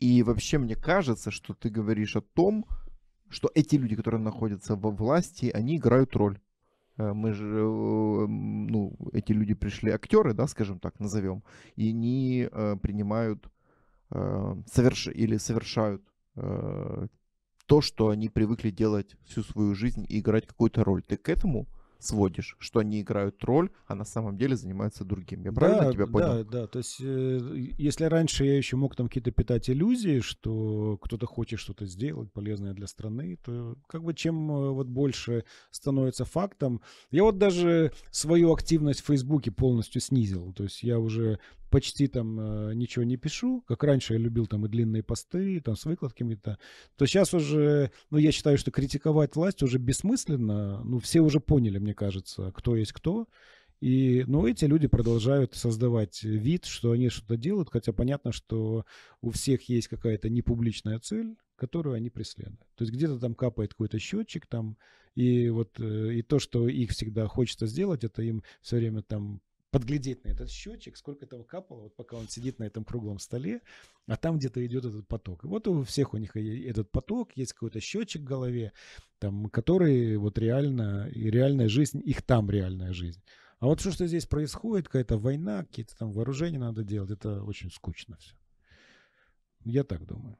И вообще мне кажется, что ты говоришь о том, что эти люди, которые находятся во власти, они играют роль. Э, мы же, э, ну, эти люди пришли актеры, да, скажем так, назовем, и они э, принимают соверш... или совершают то, что они привыкли делать всю свою жизнь и играть какую-то роль. Ты к этому сводишь, что они играют роль, а на самом деле занимаются другим. Я правильно да, тебя понял? Да, да. То есть, э, если раньше я еще мог там какие-то питать иллюзии, что кто-то хочет что-то сделать полезное для страны, то как бы чем э, вот больше становится фактом. Я вот даже свою активность в Фейсбуке полностью снизил. То есть я уже почти там э, ничего не пишу, как раньше я любил там и длинные посты, и, там с выкладками-то, то сейчас уже, ну я считаю, что критиковать власть уже бессмысленно, ну все уже поняли, мне мне кажется, кто есть кто. И, но ну, эти люди продолжают создавать вид, что они что-то делают, хотя понятно, что у всех есть какая-то непубличная цель, которую они преследуют. То есть где-то там капает какой-то счетчик там, и вот э, и то, что их всегда хочется сделать, это им все время там подглядеть на этот счетчик, сколько этого капало, вот пока он сидит на этом круглом столе, а там где-то идет этот поток. И вот у всех у них этот поток, есть какой-то счетчик в голове, там, который вот реально, и реальная жизнь, их там реальная жизнь. А вот все, что здесь происходит, какая-то война, какие-то там вооружения надо делать, это очень скучно все. Я так думаю.